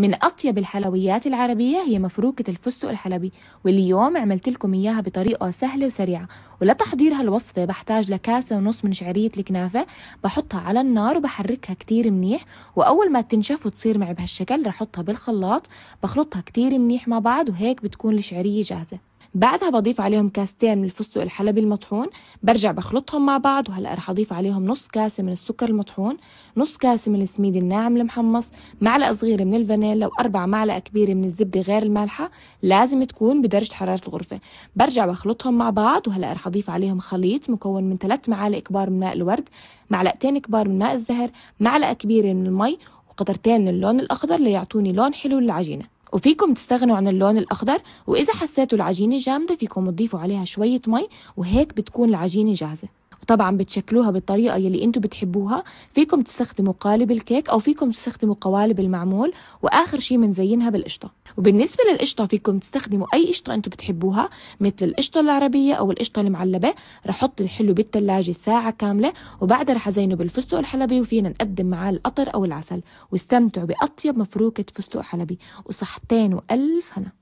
من اطيب الحلويات العربيه هي مفروكه الفستق الحلبي واليوم عملت لكم اياها بطريقه سهله وسريعه ولتحضير هالوصفه بحتاج لكاسه ونص من شعريه الكنافه بحطها على النار وبحركها كتير منيح واول ما تنشف وتصير معي بهالشكل رح احطها بالخلاط بخلطها كتير منيح مع بعض وهيك بتكون الشعريه جاهزه بعدها بضيف عليهم كاستين من الفستق الحلبي المطحون برجع بخلطهم مع بعض وهلا رح اضيف عليهم نص كاسه من السكر المطحون نص كاسه من السميد الناعم المحمص معلقه صغيره من الفانيلا واربع معلقه كبيره من الزبده غير المالحه لازم تكون بدرجه حراره الغرفه برجع بخلطهم مع بعض وهلا رح اضيف عليهم خليط مكون من ثلاث معالق كبار من ماء الورد معلقتين كبار من ماء الزهر معلقه كبيره من المي وقطرتين من اللون الاخضر ليعطوني لون حلو للعجينه وفيكم تستغنوا عن اللون الأخضر وإذا حسيتوا العجينة جامدة فيكم تضيفوا عليها شوية مي وهيك بتكون العجينة جاهزة وطبعا بتشكلوها بالطريقه يلي انتم بتحبوها فيكم تستخدموا قالب الكيك او فيكم تستخدموا قوالب المعمول واخر شيء بنزينها بالقشطه وبالنسبه للقشطه فيكم تستخدموا اي قشطه انتم بتحبوها مثل القشطه العربيه او القشطه المعلبه رح احط الحلو بالثلاجه ساعه كامله وبعدها رح ازينه بالفستق الحلبي وفينا نقدم معاه القطر او العسل واستمتعوا باطيب مفروكه فستق حلبي وصحتين والف هنا